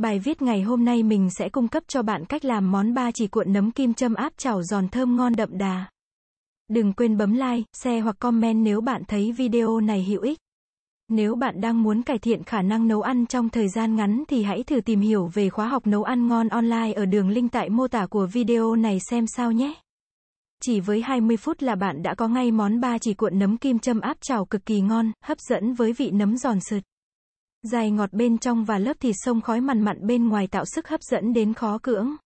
Bài viết ngày hôm nay mình sẽ cung cấp cho bạn cách làm món ba chỉ cuộn nấm kim châm áp chảo giòn thơm ngon đậm đà. Đừng quên bấm like, share hoặc comment nếu bạn thấy video này hữu ích. Nếu bạn đang muốn cải thiện khả năng nấu ăn trong thời gian ngắn thì hãy thử tìm hiểu về khóa học nấu ăn ngon online ở đường link tại mô tả của video này xem sao nhé. Chỉ với 20 phút là bạn đã có ngay món ba chỉ cuộn nấm kim châm áp chảo cực kỳ ngon, hấp dẫn với vị nấm giòn sượt. Dài ngọt bên trong và lớp thịt sông khói mặn mặn bên ngoài tạo sức hấp dẫn đến khó cưỡng.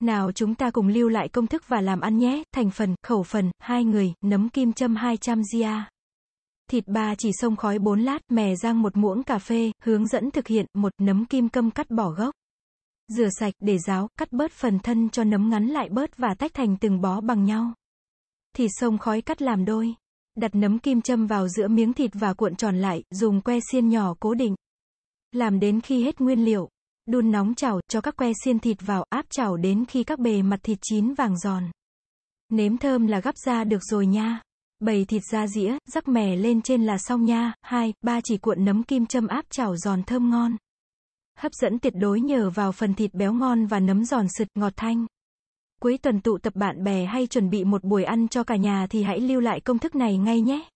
Nào chúng ta cùng lưu lại công thức và làm ăn nhé, thành phần, khẩu phần, hai người, nấm kim châm 200 gia. Thịt ba chỉ sông khói 4 lát, mè rang một muỗng cà phê, hướng dẫn thực hiện, một nấm kim câm cắt bỏ gốc. Rửa sạch, để ráo, cắt bớt phần thân cho nấm ngắn lại bớt và tách thành từng bó bằng nhau. Thịt sông khói cắt làm đôi. Đặt nấm kim châm vào giữa miếng thịt và cuộn tròn lại, dùng que xiên nhỏ cố định. Làm đến khi hết nguyên liệu. Đun nóng chảo, cho các que xiên thịt vào, áp chảo đến khi các bề mặt thịt chín vàng giòn. Nếm thơm là gắp ra được rồi nha. Bày thịt ra dĩa, rắc mè lên trên là xong nha. Hai, ba chỉ cuộn nấm kim châm áp chảo giòn thơm ngon. Hấp dẫn tuyệt đối nhờ vào phần thịt béo ngon và nấm giòn sực ngọt thanh. Cuối tuần tụ tập bạn bè hay chuẩn bị một buổi ăn cho cả nhà thì hãy lưu lại công thức này ngay nhé.